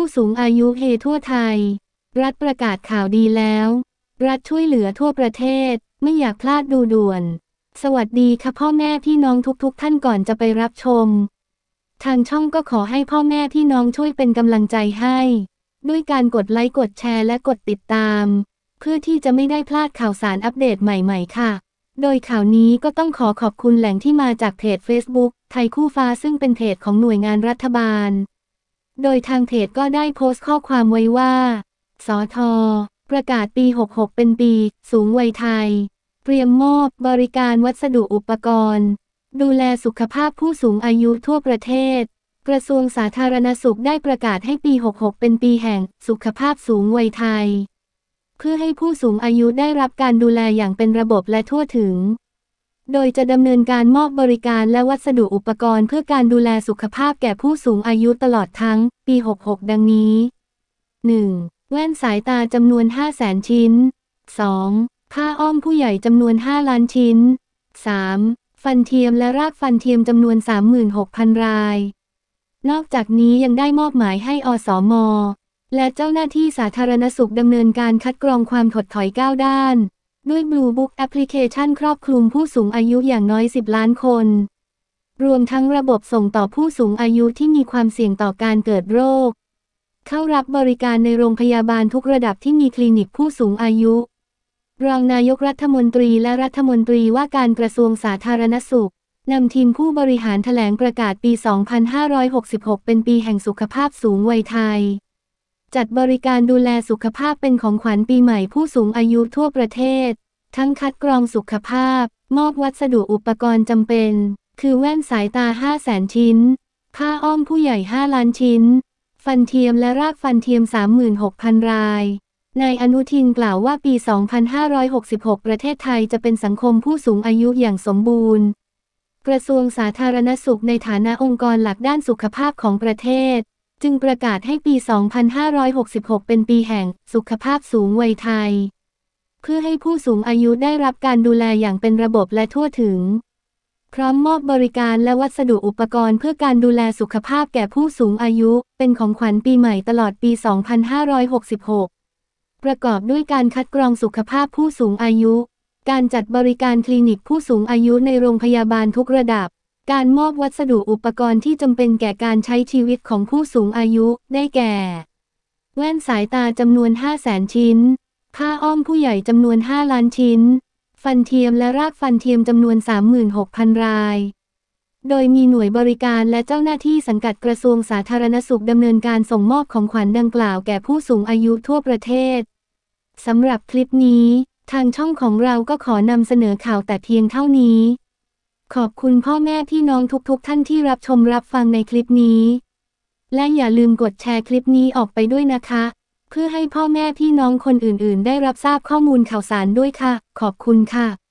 ผู้สูงอายุเฮทั่วไทย รัฐประกาศข่าวดีแล้ว รัฐช่วยเหลือทั่วประเทศ ไม่อยากพลาดดูด่วน สวัสดีค่ะพ่อแม่พี่น้องทุกๆทท่านก่อนจะไปรับชม ทางช่องก็ขอให้พ่อแม่พี่น้องช่วยเป็นกำลังใจให้ ด้วยการกดไลค์กดแชร์และกดติดตาม เพื่อที่จะไม่ได้พลาดข่าวสารอัปเดตใหม่ๆค่ะ โดยข่าวนี้ก็ต้องขอขอบคุณแหล่งที่มาจากเพจ Facebook ไทยคู่ฟ้าซึ่งเป็นเพจของหน่วยงานรัฐบาลโดยทางเพจก็ได้โพสต์ข้อความไว้ว่าสอทประกาศปี 66 เป็นปี สูงวัยไทย เตรียมมอบบริการวัสดุอุปกรณ์ ดูแลสุขภาพผู้สูงอายุทั่วประเทศ กระทรวงสาธารณสุขได้ประกาศให้ปี 66 เป็นปีแห่งสุขภาพสูงวัยไทย เพื่อให้ผู้สูงอายุได้รับการดูแลอย่างเป็นระบบและทั่วถึงโดยจะดำเนินการมอบบริการและวัสดุอุปกรณ์เพื่อการดูแลสุขภาพแก่ผู้สูงอายุตลอดทั้งปี 66 ดังนี้ 1. แว่นสายตาจำนวน500,000 ชิ้น 2. ผ้าอ้อมผู้ใหญ่จำนวน 5 ล้านชิ้น 3. ฟันเทียมและรากฟันเทียมจำนวน 36,000 ราย นอกจากนี้ยังได้มอบหมายให้อสอมอและเจ้าหน้าที่สาธารณสุขดำเนินการคัดกรองความถดถอยก้าวด้านด้วย Blue Book a p p l i c a t i o นครอบคลุมผู้สูงอายุอย่างน้อย 10 ล้านคน รวมทั้งระบบส่งต่อผู้สูงอายุที่มีความเสี่ยงต่อการเกิดโรค เข้ารับบริการในโรงพยาบาลทุกระดับที่มีคลินิกผู้สูงอายุ รองนายกรัฐมนตรีและรัฐมนตรีว่าการกระทรวงสาธารณสุข นำทีมผู้บริหารแถลงประกาศปี 2566 เป็นปีแห่งสุขภาพสูงวัยไทยจัดบริการดูแลสุขภาพเป็นของขวัญปีใหม่ผู้สูงอายุทั่วประเทศ ทั้งคัดกรองสุขภาพ มอบวัสดุอุปกรณ์จำเป็น คือแว่นสายตา5 0 0 0 0 ชิ้น ผ้าอ้อมผู้ใหญ่ 5 ล้านชิ้น ฟันเทียมและรากฟันเทียม 36,000 ราย นายอนุทินกล่าวว่าปี 2566 ประเทศไทยจะเป็นสังคมผู้สูงอายุอย่างสมบูรณ์ กระทรวงสาธารณสุขในฐานะองค์กรหลักด้านสุขภาพของประเทศจึงประกาศให้ปี 2566 เป็นปีแห่ง สุขภาพสูงวัยไทย เพื่อให้ผู้สูงอายุได้รับการดูแลอย่างเป็นระบบและทั่วถึง พร้อมมอบบริการและวัสดุอุปกรณ์เพื่อการดูแลสุขภาพแก่ผู้สูงอายุ เป็นของขวัญปีใหม่ตลอดปี 2566 ประกอบด้วยการคัดกรองสุขภาพผู้สูงอายุ การจัดบริการคลินิกผู้สูงอายุในโรงพยาบาลทุกระดับการมอบวัสดุอุปกรณ์ที่จำเป็นแก่การใช้ชีวิตของผู้สูงอายุได้แก่ แว่นสายตาจำนวน5 0 0 0 0 0ชิ้นผ้าอ้อมผู้ใหญ่จำนวน 5 ล้านชิ้น ฟันเทียมและรากฟันเทียมจำนวน 36,000 ราย โดยมีหน่วยบริการและเจ้าหน้าที่สังกัดกระทรวงสาธารณสุขดำเนินการส่งมอบของขวัญดังกล่าวแก่ผู้สูงอายุทั่วประเทศสำหรับคลิปนี้ ทางช่องของเราก็ขอนำเสนอข่าวแต่เพียงเท่านี้ขอบคุณพ่อแม่พี่น้องทุก ๆ ท่านที่รับชมรับฟังในคลิปนี้ และอย่าลืมกดแชร์คลิปนี้ออกไปด้วยนะคะ เพื่อให้พ่อแม่พี่น้องคนอื่นๆ ได้รับทราบข้อมูลข่าวสารด้วยค่ะ ขอบคุณค่ะ